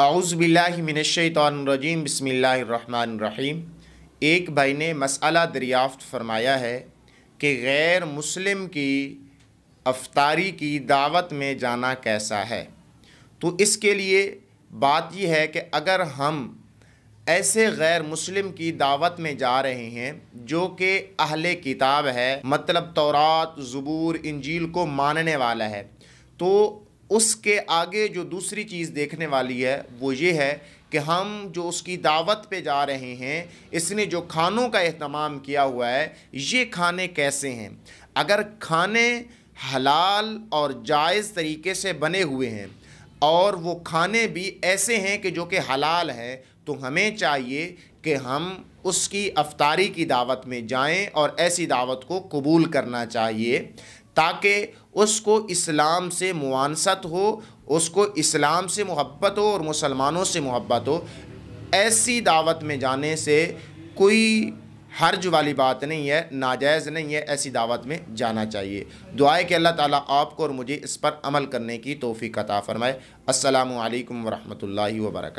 आउज़बिल्लिमिनशैतरजीम बसमीम एक भाई ने मसला दरियाफ़त फरमाया है कि गैर मुस्लिम की अफ्तारी की दावत में जाना कैसा है तो इसके लिए बात यह है कि अगर हम ऐसे गैर मुस्लिम की दावत में जा रहे हैं जो कि अहल किताब है मतलब तौरात ज़बूर इंजील को मानने वाला है तो उसके आगे जो दूसरी चीज़ देखने वाली है वो ये है कि हम जो उसकी दावत पे जा रहे हैं इसने जो खानों का अहतमाम किया हुआ है ये खाने कैसे हैं अगर खाने हलाल और जायज़ तरीके से बने हुए हैं और वो खाने भी ऐसे हैं कि जो कि हलाल हैं तो हमें चाहिए कि हम उसकी अफतारी की दावत में जाएं और ऐसी दावत को कबूल करना चाहिए ताकि उसको इस्लाम से मुआनसत हो उसको इस्लाम से मोहब्बत हो और मुसलमानों से मोहब्बत हो ऐसी दावत में जाने से कोई हर्ज वाली बात नहीं है नाजायज़ नहीं है ऐसी दावत में जाना चाहिए दुआए कि अल्लाह ताला आपको और मुझे इस पर अमल करने की तोफ़ी कता फ़रमाए असल वरहमल वर्क